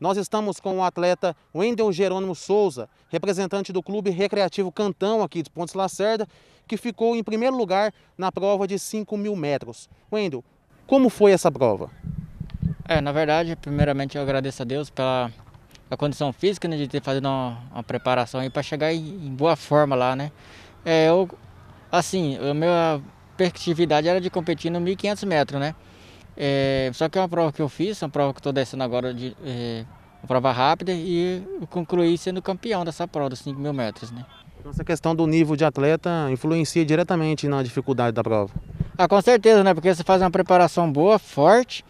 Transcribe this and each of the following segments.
Nós estamos com o atleta Wendel Jerônimo Souza, representante do Clube Recreativo Cantão aqui de Pontes Lacerda, que ficou em primeiro lugar na prova de 5 mil metros. Wendel, como foi essa prova? É, na verdade, primeiramente eu agradeço a Deus pela condição física né, de ter feito uma, uma preparação para chegar em, boa forma lá, né? É, eu, assim, a minha perspectividade era de competir no 1500 metros, né? É, só que é uma prova que eu fiz, uma prova que estou descendo agora, de, é, uma prova rápida, e eu concluí sendo campeão dessa prova, dos 5 mil metros. Né? Então, essa questão do nível de atleta influencia diretamente na dificuldade da prova? Ah, com certeza, né? Porque você faz uma preparação boa, forte,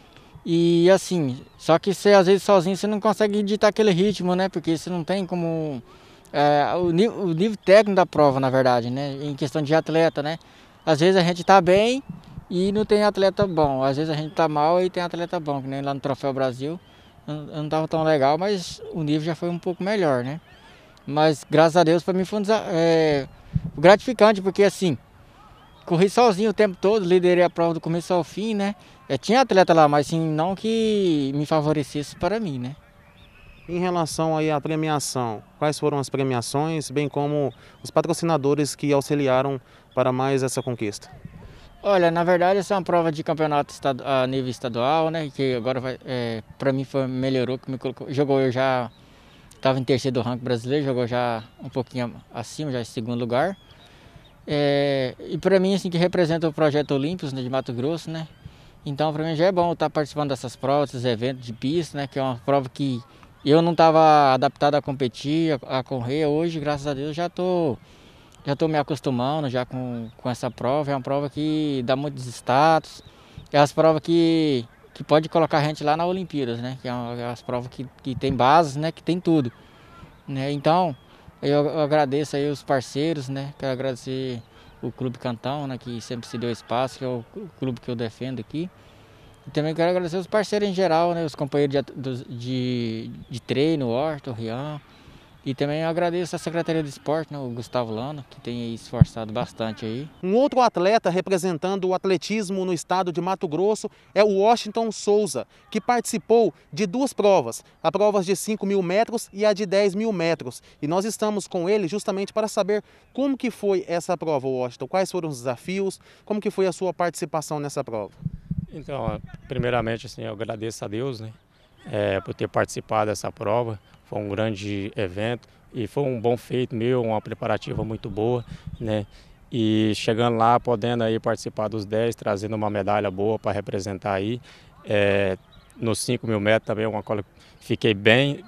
e assim, só que você às vezes sozinho você não consegue editar aquele ritmo, né? Porque você não tem como. É, o, nível, o nível técnico da prova, na verdade, né? Em questão de atleta, né? Às vezes a gente está bem, e não tem atleta bom. Às vezes a gente tá mal e tem atleta bom, que nem lá no Troféu Brasil. Eu não estava tão legal, mas o nível já foi um pouco melhor, né? Mas graças a Deus para mim foi um é, gratificante, porque assim, corri sozinho o tempo todo, liderei a prova do começo ao fim, né? É, tinha atleta lá, mas assim, não que me favorecesse para mim, né? Em relação aí à premiação, quais foram as premiações, bem como os patrocinadores que auxiliaram para mais essa conquista? Olha, na verdade essa é uma prova de campeonato a nível estadual, né? Que agora vai, é, para mim foi, melhorou, que me colocou, jogou eu já estava em terceiro do ranking brasileiro, jogou já um pouquinho acima, já em segundo lugar. É, e para mim assim que representa o projeto Olímpicos né, de Mato Grosso, né? Então para mim já é bom estar tá participando dessas provas, desses eventos de pista, né? Que é uma prova que eu não estava adaptado a competir, a, a correr. Hoje, graças a Deus, já estou tô já estou me acostumando já com, com essa prova. É uma prova que dá muitos status. É as provas que, que pode colocar a gente lá na Olimpíadas, né? Que é, uma, é as provas que, que tem bases, né? Que tem tudo. Né? Então, eu, eu agradeço aí os parceiros, né? Quero agradecer o Clube Cantão, né? Que sempre se deu espaço, que é o clube que eu defendo aqui. E também quero agradecer os parceiros em geral, né? Os companheiros de, de, de treino, Horto, Rian e também agradeço a Secretaria de Esporte, né, o Gustavo Lano, que tem esforçado bastante aí. Um outro atleta representando o atletismo no estado de Mato Grosso é o Washington Souza, que participou de duas provas, a prova de 5 mil metros e a de 10 mil metros. E nós estamos com ele justamente para saber como que foi essa prova, Washington, quais foram os desafios, como que foi a sua participação nessa prova. Então, primeiramente, assim, eu agradeço a Deus, né, é, por ter participado dessa prova, foi um grande evento e foi um bom feito meu, uma preparativa muito boa, né? E chegando lá, podendo aí participar dos 10, trazendo uma medalha boa para representar aí. É, nos 5 mil metros também, uma cola fiquei bem,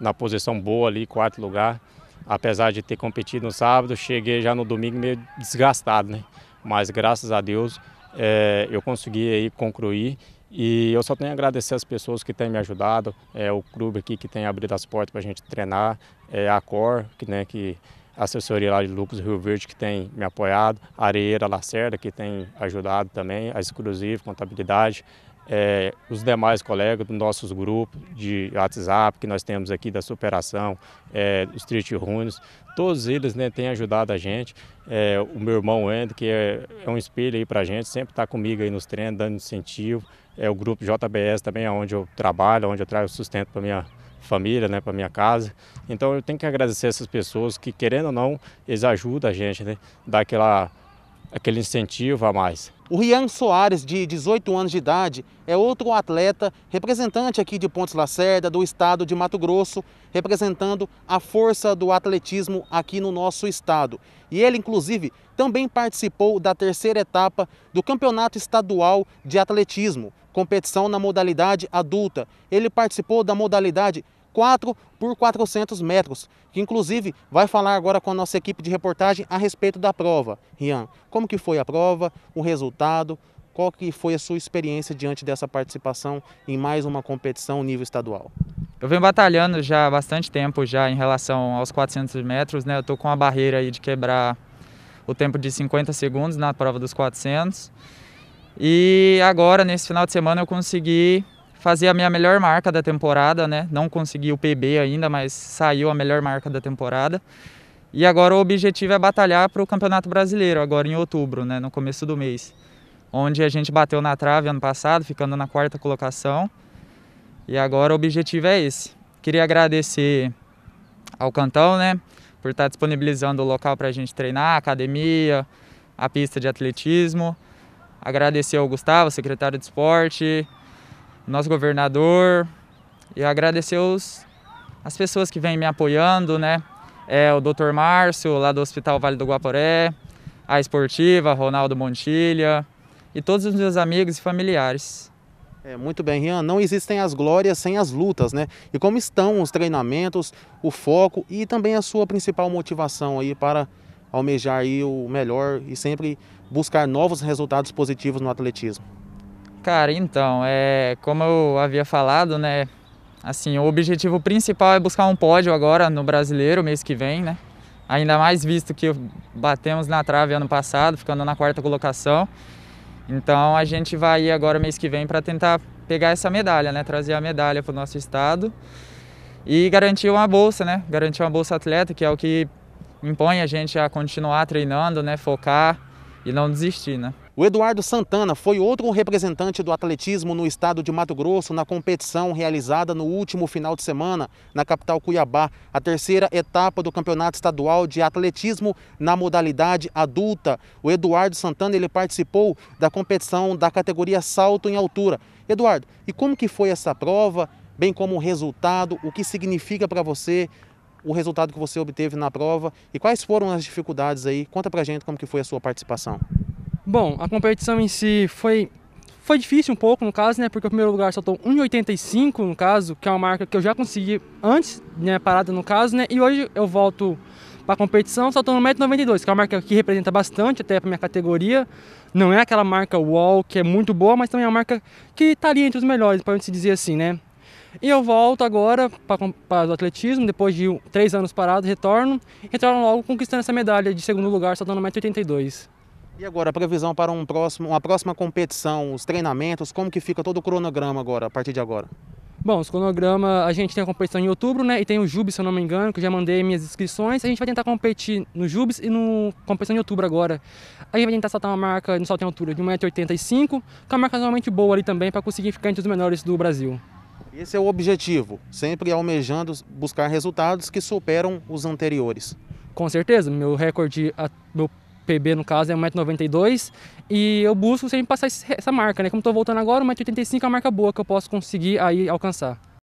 na posição boa ali, quarto lugar. Apesar de ter competido no sábado, cheguei já no domingo meio desgastado, né? Mas graças a Deus é, eu consegui aí concluir e eu só tenho a agradecer as pessoas que têm me ajudado, é, o clube aqui que tem abrido as portas para a gente treinar, é, a Cor, que, né, que a assessoria lá de Lucas Rio Verde, que tem me apoiado, a Areira Lacerda, que tem ajudado também, a Exclusive, Contabilidade, é, os demais colegas dos nossos grupos de WhatsApp, que nós temos aqui da Superação, é, os Street Runes, todos eles né, têm ajudado a gente. É, o meu irmão Andy, que é, é um espelho aí para a gente, sempre está comigo aí nos treinos, dando incentivo é o grupo JBS também, onde eu trabalho, onde eu trago sustento para minha família, né, para minha casa. Então eu tenho que agradecer essas pessoas que, querendo ou não, eles ajudam a gente, né, dá aquela, aquele incentivo a mais. O Rian Soares, de 18 anos de idade, é outro atleta representante aqui de Pontes Lacerda, do estado de Mato Grosso, representando a força do atletismo aqui no nosso estado. E ele, inclusive, também participou da terceira etapa do Campeonato Estadual de Atletismo competição na modalidade adulta. Ele participou da modalidade 4 por 400 metros, que inclusive vai falar agora com a nossa equipe de reportagem a respeito da prova. Rian, como que foi a prova, o resultado, qual que foi a sua experiência diante dessa participação em mais uma competição nível estadual? Eu venho batalhando já há bastante tempo já em relação aos 400 metros, né? Eu tô com a barreira aí de quebrar o tempo de 50 segundos na prova dos 400 e agora, nesse final de semana, eu consegui fazer a minha melhor marca da temporada, né? Não consegui o PB ainda, mas saiu a melhor marca da temporada. E agora o objetivo é batalhar para o Campeonato Brasileiro, agora em outubro, né? No começo do mês. Onde a gente bateu na trave ano passado, ficando na quarta colocação. E agora o objetivo é esse. Queria agradecer ao Cantão, né? Por estar tá disponibilizando o local para a gente treinar, a academia, a pista de atletismo agradecer ao Gustavo, secretário de esporte, nosso governador e agradecer os, as pessoas que vêm me apoiando, né? É o Dr. Márcio, lá do Hospital Vale do Guaporé, a Esportiva, Ronaldo Montilha e todos os meus amigos e familiares. É, muito bem, Rian. Não existem as glórias sem as lutas, né? E como estão os treinamentos, o foco e também a sua principal motivação aí para almejar aí o melhor e sempre buscar novos resultados positivos no atletismo? Cara, então, é, como eu havia falado, né? Assim, o objetivo principal é buscar um pódio agora no brasileiro mês que vem, né? Ainda mais visto que batemos na trave ano passado, ficando na quarta colocação. Então a gente vai ir agora mês que vem para tentar pegar essa medalha, né? Trazer a medalha para o nosso estado e garantir uma bolsa, né? Garantir uma bolsa atleta, que é o que impõe a gente a continuar treinando, né, focar e não desistir, né? O Eduardo Santana foi outro representante do atletismo no estado de Mato Grosso na competição realizada no último final de semana na capital Cuiabá, a terceira etapa do Campeonato Estadual de Atletismo na modalidade adulta. O Eduardo Santana ele participou da competição da categoria salto em altura. Eduardo, e como que foi essa prova? Bem como o resultado, o que significa para você o resultado que você obteve na prova e quais foram as dificuldades aí. Conta pra gente como que foi a sua participação. Bom, a competição em si foi foi difícil um pouco no caso, né? Porque o primeiro lugar saltou 1,85 no caso, que é uma marca que eu já consegui antes, né, parada no caso, né? E hoje eu volto para a competição saltando 1,92m, que é uma marca que representa bastante até para minha categoria. Não é aquela marca wall que é muito boa, mas também é uma marca que está ali entre os melhores, para se dizer assim, né? E eu volto agora para o atletismo, depois de três anos parado, retorno. Retorno logo conquistando essa medalha de segundo lugar, saltando 1,82m. E agora, a previsão para um próximo, uma próxima competição, os treinamentos, como que fica todo o cronograma agora, a partir de agora? Bom, os cronograma, a gente tem a competição em outubro, né? E tem o Jubes, se eu não me engano, que eu já mandei minhas inscrições. A gente vai tentar competir no Jubes e no competição em outubro agora. A gente vai tentar saltar uma marca no salto em altura de 1,85m, é uma marca normalmente boa ali também, para conseguir ficar entre os melhores do Brasil. Esse é o objetivo, sempre almejando buscar resultados que superam os anteriores. Com certeza, meu recorde, meu PB no caso é 1,92m e eu busco sempre passar essa marca, né? Como estou voltando agora, 1,85m é a marca boa que eu posso conseguir aí alcançar.